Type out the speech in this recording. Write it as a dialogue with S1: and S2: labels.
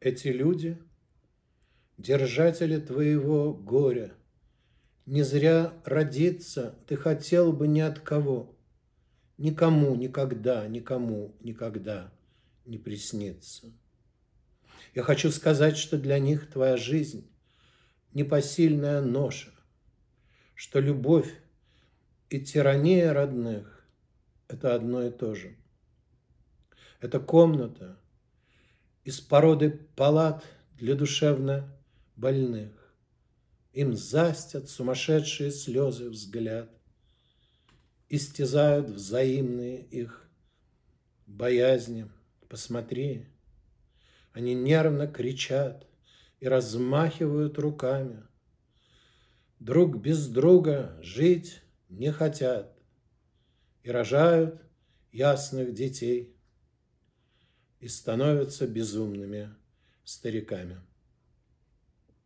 S1: Эти люди – держатели твоего горя. Не зря родиться ты хотел бы ни от кого. Никому никогда, никому никогда не приснится. Я хочу сказать, что для них твоя жизнь – непосильная ноша, что любовь и тирания родных – это одно и то же. Это комната – из породы палат для душевно больных. Им застят сумасшедшие слезы взгляд, Истязают взаимные их боязни. Посмотри, они нервно кричат и размахивают руками. Друг без друга жить не хотят и рожают ясных детей – и становятся безумными стариками.